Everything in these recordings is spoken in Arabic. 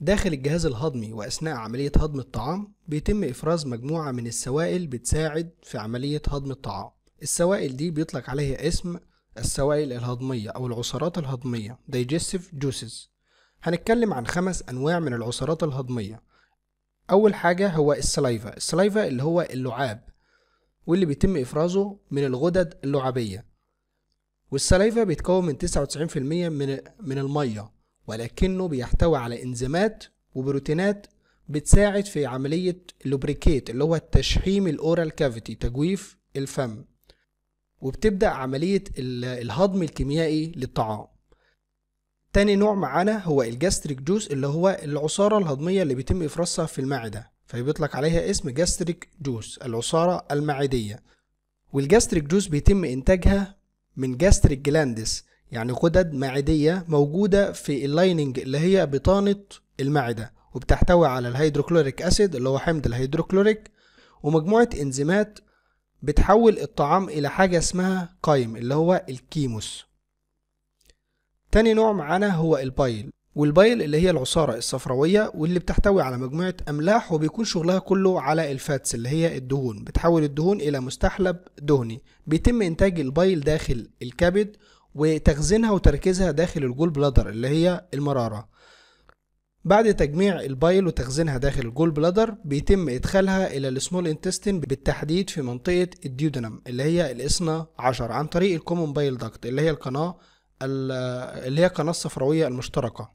داخل الجهاز الهضمي وأثناء عملية هضم الطعام بيتم إفراز مجموعة من السوائل بتساعد في عملية هضم الطعام السوائل دي بيطلق عليها اسم السوائل الهضمية أو العصارات الهضمية digestive juices هنتكلم عن خمس أنواع من العصارات الهضمية أول حاجة هو السلايفا السلايفا اللي هو اللعاب واللي بيتم إفرازه من الغدد اللعابية والسلايفا بيتكون من 99% من من المية ولكنه بيحتوي على انزيمات وبروتينات بتساعد في عملية لوبريكيت اللي هو التشحيم الأورال كافيتي تجويف الفم وبتبدأ عملية الهضم الكيميائي للطعام تاني نوع معانا هو الجاستريك جوس اللي هو العصارة الهضمية اللي بيتم إفرازها في المعدة فيطلق عليها اسم جاستريك جوس العصارة المعدية والجاستريك جوس بيتم إنتاجها من جاستريك جلاندس يعني غدد معدية موجودة في اللايننج اللي هي بطانة المعدة وبتحتوي على الهيدروكلوريك أسيد اللي هو حمض الهيدروكلوريك ومجموعة إنزيمات بتحول الطعام إلى حاجة اسمها قايم اللي هو الكيموس تاني نوع معانا هو البايل والبايل اللي هي العصارة الصفراوية واللي بتحتوي على مجموعة أملاح وبيكون شغلها كله على الفاتس اللي هي الدهون بتحول الدهون إلى مستحلب دهني بيتم إنتاج البايل داخل الكبد وتخزينها وتركيزها داخل الجول بلادر اللي هي المرارة بعد تجميع البايل وتخزينها داخل الجول بلادر بيتم إدخالها إلى السمول انتستين بالتحديد في منطقة الديودنم اللي هي الإثنى عشر عن طريق الكومون بايل داكت اللي هي القناة اللي هي القناة الصفراوية المشتركة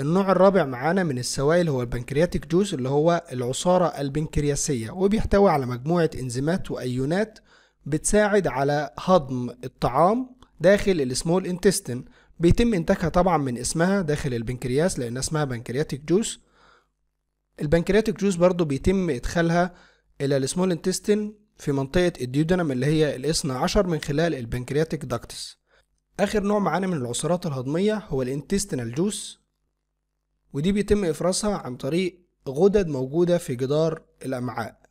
النوع الرابع معانا من السوائل هو البنكرياتيك جوز اللي هو العصارة البنكرياسية وبيحتوي على مجموعة انزيمات وأيونات بتساعد على هضم الطعام داخل السمول انتستين بيتم انتاجها طبعا من اسمها داخل البنكرياس لان اسمها بنكرياتيك جوس البنكرياتيك جوس برضو بيتم ادخالها الى السمول انتستين في منطقة الديودنم اللي هي الاثنى عشر من خلال البنكرياتيك داكتس اخر نوع معانا من العصارات الهضمية هو الانتستينال جوس ودي بيتم افرازها عن طريق غدد موجودة في جدار الامعاء